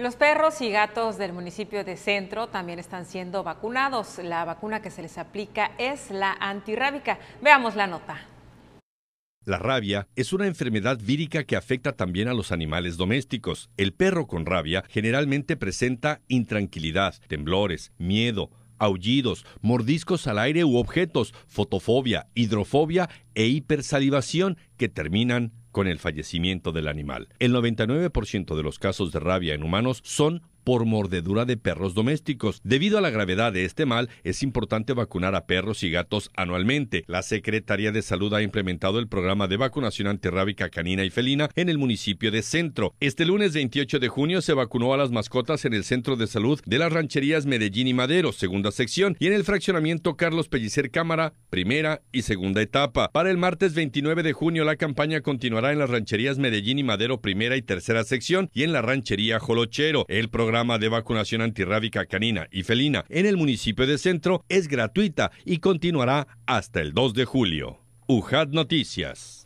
Los perros y gatos del municipio de Centro también están siendo vacunados. La vacuna que se les aplica es la antirrábica. Veamos la nota. La rabia es una enfermedad vírica que afecta también a los animales domésticos. El perro con rabia generalmente presenta intranquilidad, temblores, miedo, aullidos, mordiscos al aire u objetos, fotofobia, hidrofobia e hipersalivación que terminan con el fallecimiento del animal. El 99% de los casos de rabia en humanos son por mordedura de perros domésticos. Debido a la gravedad de este mal, es importante vacunar a perros y gatos anualmente. La Secretaría de Salud ha implementado el programa de vacunación antirrábica canina y felina en el municipio de Centro. Este lunes 28 de junio se vacunó a las mascotas en el Centro de Salud de las Rancherías Medellín y Madero, segunda sección, y en el fraccionamiento Carlos Pellicer Cámara, primera y segunda etapa. Para el martes 29 de junio, la campaña continuará en las rancherías Medellín y Madero, primera y tercera sección, y en la ranchería Jolochero. El programa programa de vacunación antirrábica canina y felina en el municipio de Centro es gratuita y continuará hasta el 2 de julio. UJAD Noticias.